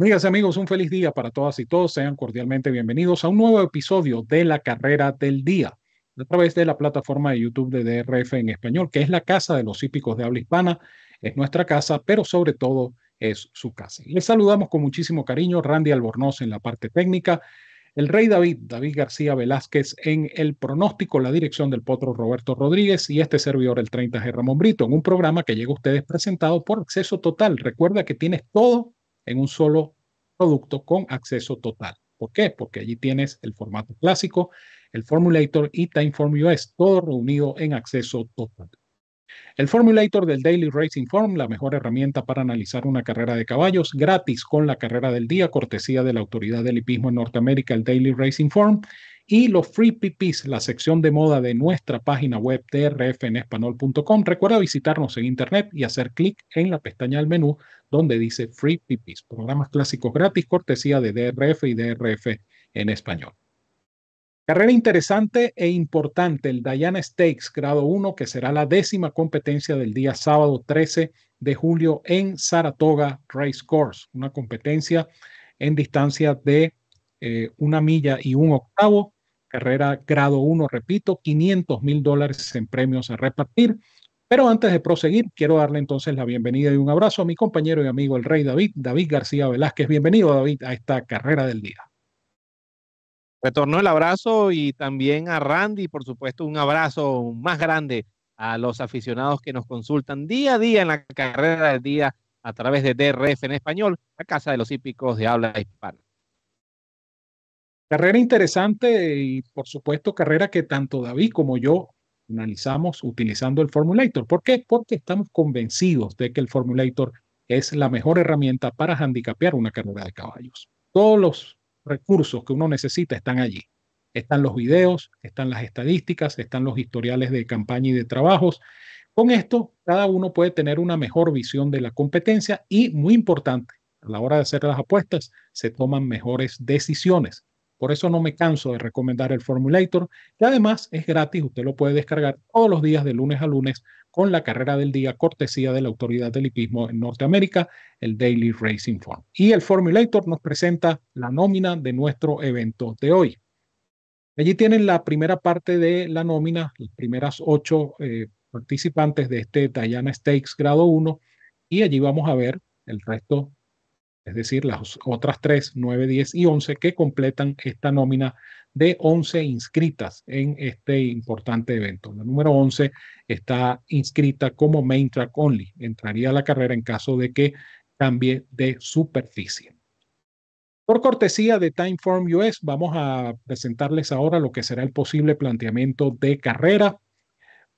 Amigas amigos, un feliz día para todas y todos. Sean cordialmente bienvenidos a un nuevo episodio de La Carrera del Día a través de la plataforma de YouTube de DRF en español, que es la casa de los hípicos de habla hispana. Es nuestra casa, pero sobre todo es su casa. Les saludamos con muchísimo cariño, Randy Albornoz en la parte técnica, el Rey David, David García Velázquez en el pronóstico, la dirección del potro Roberto Rodríguez y este servidor, el 30G Ramón Brito, en un programa que llega a ustedes presentado por acceso total. Recuerda que tienes todo en un solo producto con acceso total. ¿Por qué? Porque allí tienes el formato clásico, el Formulator y Timeform US, todo reunido en acceso total. El Formulator del Daily Racing Form, la mejor herramienta para analizar una carrera de caballos, gratis con la carrera del día, cortesía de la Autoridad del Hipismo en Norteamérica, el Daily Racing Form, y los Free PPs, la sección de moda de nuestra página web español.com. Recuerda visitarnos en internet y hacer clic en la pestaña del menú donde dice Free PPs, programas clásicos gratis, cortesía de DRF y DRF en español. Carrera interesante e importante, el Diana Stakes grado 1, que será la décima competencia del día sábado 13 de julio en Saratoga Race Course, una competencia en distancia de eh, una milla y un octavo, carrera grado 1, repito, 500 mil dólares en premios a repartir. Pero antes de proseguir, quiero darle entonces la bienvenida y un abrazo a mi compañero y amigo el Rey David, David García Velázquez. Bienvenido, David, a esta carrera del día. Retorno el abrazo y también a Randy, por supuesto, un abrazo más grande a los aficionados que nos consultan día a día en la carrera del día a través de DRF en español, la Casa de los Hípicos de Habla Hispana. Carrera interesante y por supuesto carrera que tanto David como yo analizamos utilizando el Formulator. ¿Por qué? Porque estamos convencidos de que el Formulator es la mejor herramienta para handicapear una carrera de caballos. Todos los recursos que uno necesita están allí. Están los videos, están las estadísticas, están los historiales de campaña y de trabajos. Con esto, cada uno puede tener una mejor visión de la competencia y, muy importante, a la hora de hacer las apuestas, se toman mejores decisiones. Por eso no me canso de recomendar el Formulator, que además es gratis, usted lo puede descargar todos los días de lunes a lunes con la carrera del día cortesía de la Autoridad del Hipismo en Norteamérica, el Daily Racing Form. Y el Formulator nos presenta la nómina de nuestro evento de hoy. Allí tienen la primera parte de la nómina, las primeras ocho eh, participantes de este Diana Stakes grado 1, y allí vamos a ver el resto es decir, las otras tres 9, 10 y 11 que completan esta nómina de 11 inscritas en este importante evento. La número 11 está inscrita como main track only. Entraría a la carrera en caso de que cambie de superficie. Por cortesía de Timeform US, vamos a presentarles ahora lo que será el posible planteamiento de carrera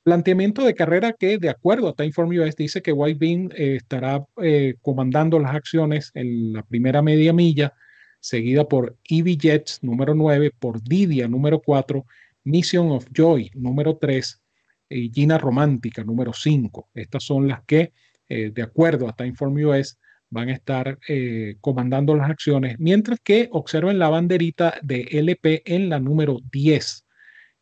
Planteamiento de carrera que, de acuerdo a Timeform US, dice que White Bean eh, estará eh, comandando las acciones en la primera media milla, seguida por EV Jets número 9, por Didia número 4, Mission of Joy número 3 y eh, Gina Romántica número 5. Estas son las que, de acuerdo a Timeform US, van a estar comandando las acciones, mientras que observen la banderita de LP en la número 10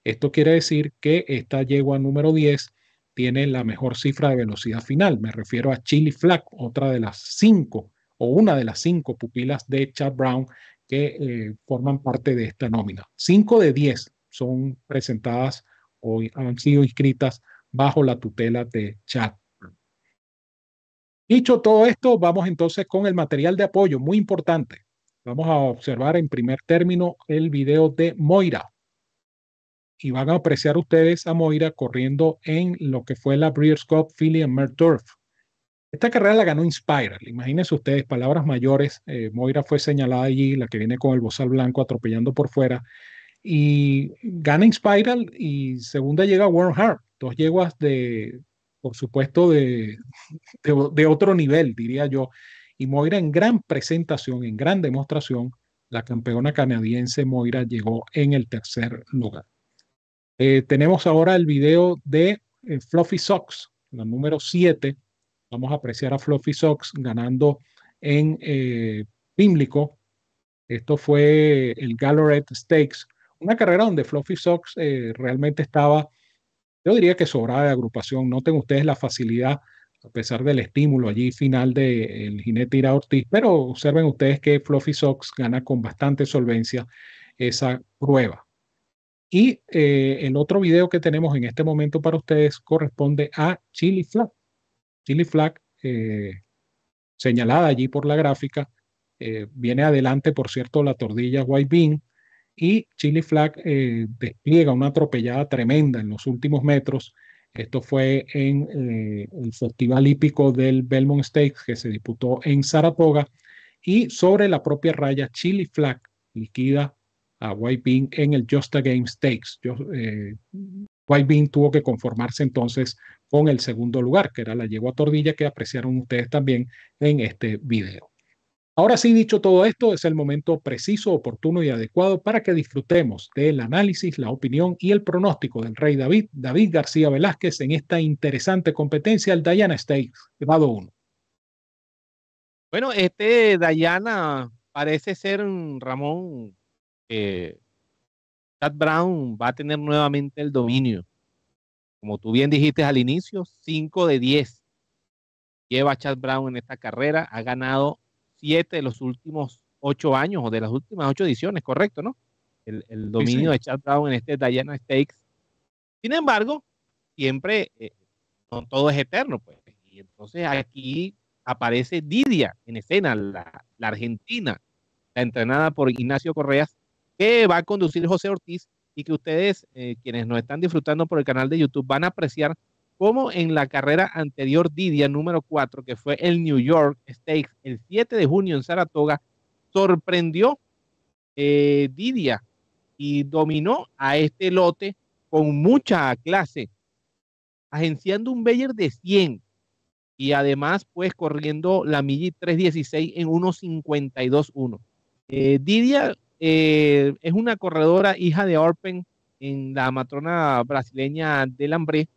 esto quiere decir que esta yegua número 10 tiene la mejor cifra de velocidad final. Me refiero a Chili Flack, otra de las cinco o una de las cinco pupilas de Chad Brown que eh, forman parte de esta nómina. Cinco de diez son presentadas o han sido inscritas bajo la tutela de Chad Dicho todo esto, vamos entonces con el material de apoyo, muy importante. Vamos a observar en primer término el video de Moira, y van a apreciar ustedes a Moira corriendo en lo que fue la Breeders' Cup Philly and Esta carrera la ganó Inspiral. Imagínense ustedes, palabras mayores. Eh, Moira fue señalada allí, la que viene con el bozal blanco atropellando por fuera. Y gana Inspiral y segunda llega world Dos yeguas de, por supuesto, de otro nivel, diría yo. Y Moira en gran presentación, en gran demostración, la campeona canadiense Moira llegó en el tercer lugar. Eh, tenemos ahora el video de eh, Fluffy Sox, la número 7. Vamos a apreciar a Fluffy Sox ganando en eh, Pimlico. Esto fue el Galloret Stakes, una carrera donde Fluffy Sox eh, realmente estaba, yo diría que sobrada de agrupación. Noten ustedes la facilidad, a pesar del estímulo allí final del el jinete Ira Ortiz, pero observen ustedes que Fluffy Sox gana con bastante solvencia esa prueba. Y eh, el otro video que tenemos en este momento para ustedes corresponde a Chili Flag. Chili Flag, eh, señalada allí por la gráfica, eh, viene adelante, por cierto, la tordilla White Bean. Y Chili Flag despliega una atropellada tremenda en los últimos metros. Esto fue en el Festival Hípico del Belmont Stakes que se disputó en Saratoga. Y sobre la propia raya, Chili Flag liquida a White Bean en el Just a Game Stakes. Eh, White Bean tuvo que conformarse entonces con el segundo lugar, que era la yegua tordilla que apreciaron ustedes también en este video. Ahora sí, dicho todo esto, es el momento preciso, oportuno y adecuado para que disfrutemos del análisis, la opinión y el pronóstico del rey David, David García Velázquez, en esta interesante competencia, el Diana Stakes, dado uno Bueno, este Diana parece ser un Ramón eh, Chad Brown va a tener nuevamente el dominio. Como tú bien dijiste al inicio, 5 de 10 lleva Chad Brown en esta carrera. Ha ganado 7 de los últimos 8 años o de las últimas 8 ediciones, correcto, ¿no? El, dominio de Chad Brown en este Diana Stakes. Sin embargo, siempre eh, no todo es eterno, pues. Y entonces aquí aparece Didia en escena, la, la argentina, la entrenada por Ignacio Correas, que va a conducir José Ortiz y que ustedes, eh, quienes nos están disfrutando por el canal de YouTube, van a apreciar cómo en la carrera anterior Didia número 4, que fue el New York Stakes el 7 de junio en Saratoga, sorprendió eh, Didia y dominó a este lote con mucha clase, agenciando un Bayer de 100 y además pues corriendo la milla 316 en 1.52.1. Eh, Didia eh, es una corredora hija de Orpen en la matrona brasileña del Hambre.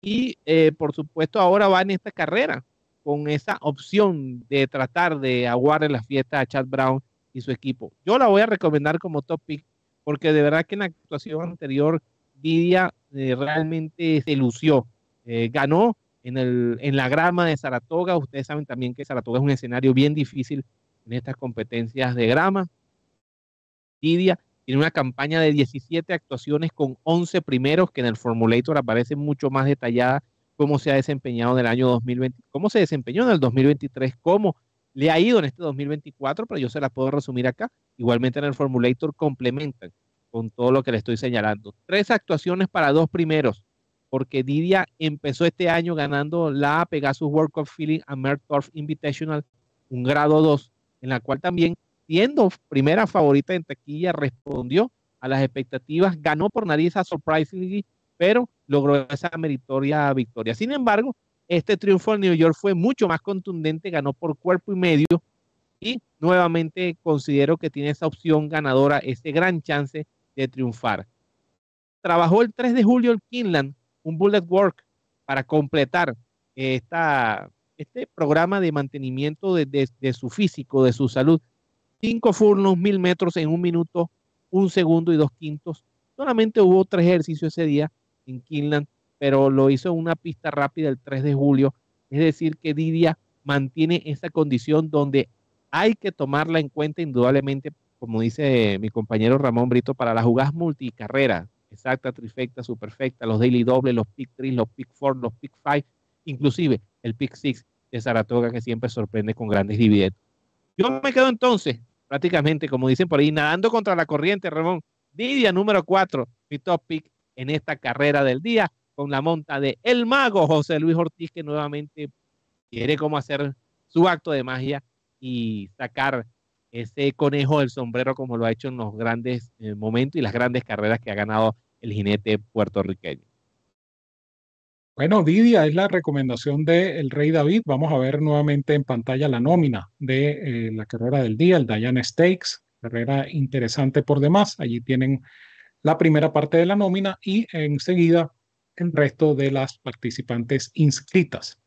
Y eh, por supuesto ahora va en esta carrera con esa opción de tratar de aguar en la fiesta a Chad Brown y su equipo. Yo la voy a recomendar como top pick porque de verdad que en la actuación anterior Didia eh, realmente se lució. ganó en, el, en la grama de Saratoga. Ustedes saben también que Saratoga es un escenario bien difícil en estas competencias de grama Didia tiene una campaña de 17 actuaciones con 11 primeros, que en el Formulator aparece mucho más detallada cómo se ha desempeñado en el año 2020, cómo se desempeñó en el 2023, cómo le ha ido en este 2024, pero yo se las puedo resumir acá. Igualmente en el Formulator complementan con todo lo que le estoy señalando. Tres actuaciones para dos primeros, porque Didia empezó este año ganando la Pegasus World Cup Feeling Mertorf Invitational, un grado 2, en la cual también siendo primera favorita en taquilla, respondió a las expectativas, ganó por nariz a Surprisingly, pero logró esa meritoria victoria. Sin embargo, este triunfo en New York fue mucho más contundente, ganó por cuerpo y medio y nuevamente considero que tiene esa opción ganadora, ese gran chance de triunfar. Trabajó el 3 de julio el Kinland, un bullet work para completar esta, este programa de mantenimiento de su físico, de su salud, Cinco furnos, mil metros en un minuto, un segundo y dos quintos. Solamente hubo tres ejercicios ese día en Quinlan, pero lo hizo en una pista rápida el 3 de julio. Es decir, que Didia mantiene esa condición donde hay que tomarla en cuenta indudablemente, como dice mi compañero Ramón Brito, para las jugadas multicarreras, exacta, trifecta, superfecta, los daily doble, los pick 3, los pick four los pick five inclusive el pick six de Saratoga que siempre sorprende con grandes dividendos. Yo me quedo entonces prácticamente, como dicen por ahí, nadando contra la corriente, Ramón. Didia número 4, mi top pick en esta carrera del día, con la monta de El Mago José Luis Ortiz, que nuevamente quiere como hacer su acto de magia y sacar ese conejo del sombrero como lo ha hecho en los grandes eh, momentos y las grandes carreras que ha ganado el jinete puertorriqueño. Bueno, Didia, es la recomendación del Rey David. Vamos a ver nuevamente en pantalla la nómina de eh, la carrera del día, el Diana Stakes, carrera interesante por demás. Allí tienen la primera parte de la nómina y enseguida el resto de las participantes inscritas.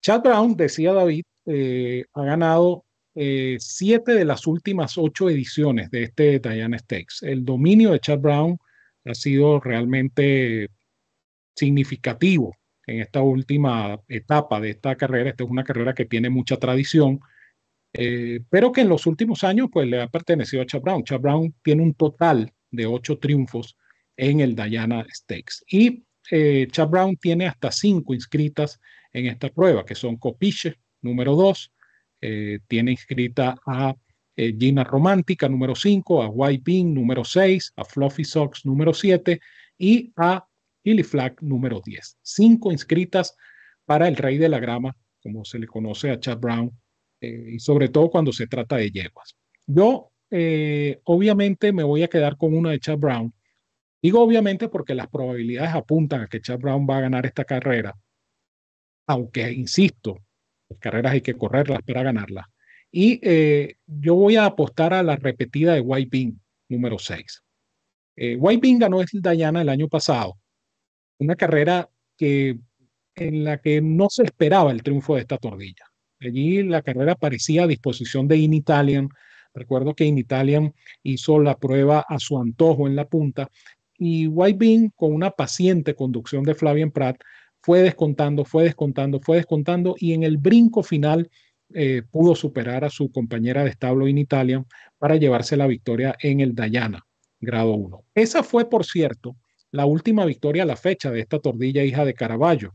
Chad Brown, decía David, eh, ha ganado eh, siete de las últimas ocho ediciones de este Diana Stakes. El dominio de Chad Brown ha sido realmente significativo en esta última etapa de esta carrera. Esta es una carrera que tiene mucha tradición, eh, pero que en los últimos años pues, le ha pertenecido a Chad Brown. Chad Brown tiene un total de ocho triunfos en el Diana Stakes. Y eh, Brown tiene hasta cinco inscritas en esta prueba, que son Copiche, número dos, eh, tiene inscrita a eh, Gina Romántica, número cinco, a White Bean, número seis, a Fluffy Sox, número siete y a y número 10. Cinco inscritas para el rey de la grama, como se le conoce a Chad Brown, eh, y sobre todo cuando se trata de yeguas. Yo, eh, obviamente, me voy a quedar con una de Chad Brown. Digo obviamente porque las probabilidades apuntan a que Chad Brown va a ganar esta carrera, aunque, insisto, las carreras hay que correrlas para ganarlas. Y eh, yo voy a apostar a la repetida de White Bean, número 6. White Bean ganó el Dayana el año pasado una carrera en la que no se esperaba el triunfo de esta tordilla. Allí la carrera parecía a disposición de In Italian. Recuerdo que In Italian hizo la prueba a su antojo en la punta y White Bean, con una paciente conducción de Flavian Pratt, fue descontando, fue descontando, fue descontando y en el brinco final eh, pudo superar a su compañera de establo In Italian para llevarse la victoria en el Dayana, grado 1. Esa fue, por cierto, la última victoria a la fecha de esta tordilla hija de Caraballo.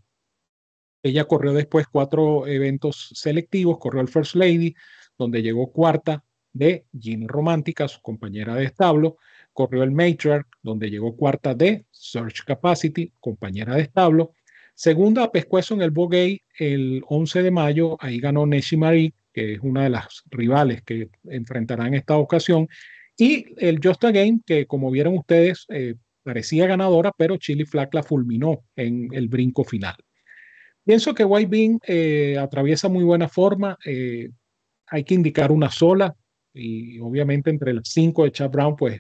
Ella corrió después cuatro eventos selectivos, corrió el First Lady, donde llegó cuarta de Jean Romántica, su compañera de establo, corrió el Matriarch, donde llegó cuarta de Search Capacity, compañera de establo, segunda a pescuezo en el Bogey el 11 de mayo, ahí ganó Neshi Marie, que es una de las rivales que enfrentará en esta ocasión, y el Just Again, Game, que como vieron ustedes, eh, parecía ganadora, pero Chili Flack la fulminó en el brinco final. Pienso que White Bean eh, atraviesa muy buena forma. Eh, hay que indicar una sola y obviamente entre las cinco de Chad Brown, pues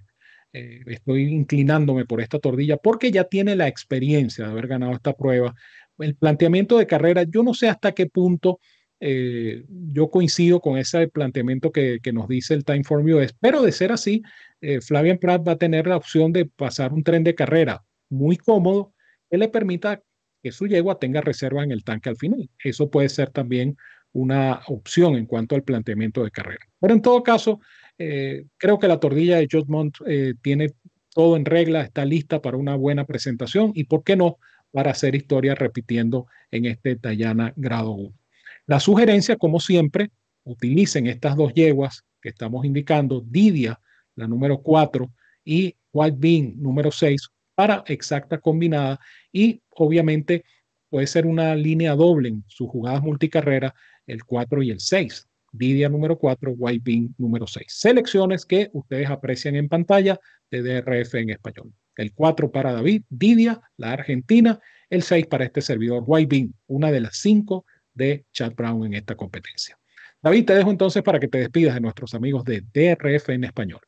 eh, estoy inclinándome por esta tordilla porque ya tiene la experiencia de haber ganado esta prueba. El planteamiento de carrera, yo no sé hasta qué punto eh, yo coincido con ese planteamiento que, nos dice el Time for US, pero de ser así, eh, Flavian Pratt va a tener la opción de pasar un tren de carrera muy cómodo que le permita que su yegua tenga reserva en el tanque al final. Eso puede ser también una opción en cuanto al planteamiento de carrera. Pero en todo caso, eh, creo que la tortilla de Jotmont tiene todo en regla, está lista para una buena presentación y, ¿por qué no?, para hacer historia repitiendo en este Dayana grado 1. La sugerencia, como siempre, utilicen estas dos yeguas que estamos indicando, Didia, la número 4, y White Bean, número 6, para exacta combinada y obviamente puede ser una línea doble en sus jugadas multicarrera, el 4 y el 6. Didia número 4, White Bean número 6. Selecciones que ustedes aprecian en pantalla de DRF en español. El 4 para David, Didia, la Argentina, el 6 para este servidor, White Bean, una de las cinco de Chad Brown en esta competencia. David, te dejo entonces para que te despidas de nuestros amigos de DRF en español.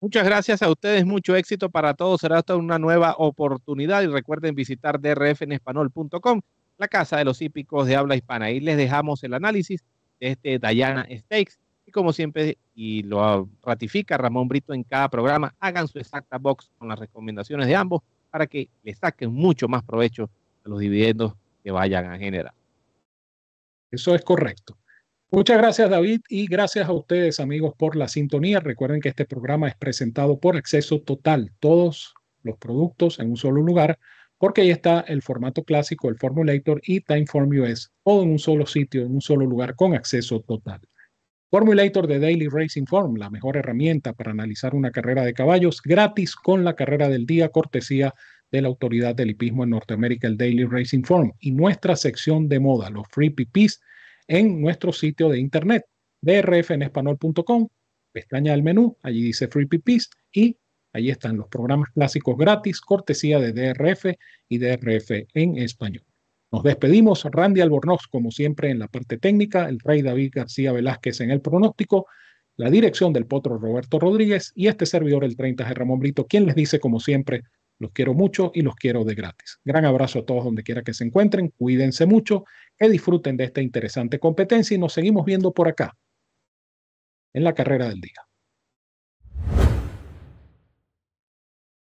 Muchas gracias a ustedes, mucho éxito para todos. Será hasta una nueva oportunidad y recuerden visitar drfenespanol.com, la casa de los hípicos de habla hispana. Ahí les dejamos el análisis de este Dayana Stakes y como siempre, y lo ratifica Ramón Brito en cada programa, hagan su exacta box con las recomendaciones de ambos para que le saquen mucho más provecho a los dividendos que vayan a generar. Eso es correcto. Muchas gracias David y gracias a ustedes amigos por la sintonía. Recuerden que este programa es presentado por acceso total, todos los productos en un solo lugar, porque ahí está el formato clásico, el Formulator y Timeform US, todo en un solo sitio, en un solo lugar con acceso total. Formulator de Daily Racing Form, la mejor herramienta para analizar una carrera de caballos gratis con la carrera del día, cortesía de la autoridad del hipismo en Norteamérica, el Daily Racing Forum, y nuestra sección de moda, los Free PPs, en nuestro sitio de internet, drfenespanol.com, pestaña del menú, allí dice Free PPs y allí están los programas clásicos gratis, cortesía de DRF y DRF en español. Nos despedimos, Randy Albornoz, como siempre, en la parte técnica, el rey David García Velázquez en el pronóstico, la dirección del potro Roberto Rodríguez y este servidor, el 30 de Ramón Brito, quien les dice, como siempre, los quiero mucho y los quiero de gratis. Gran abrazo a todos donde quiera que se encuentren. Cuídense mucho, que disfruten de esta interesante competencia y nos seguimos viendo por acá en la carrera del día.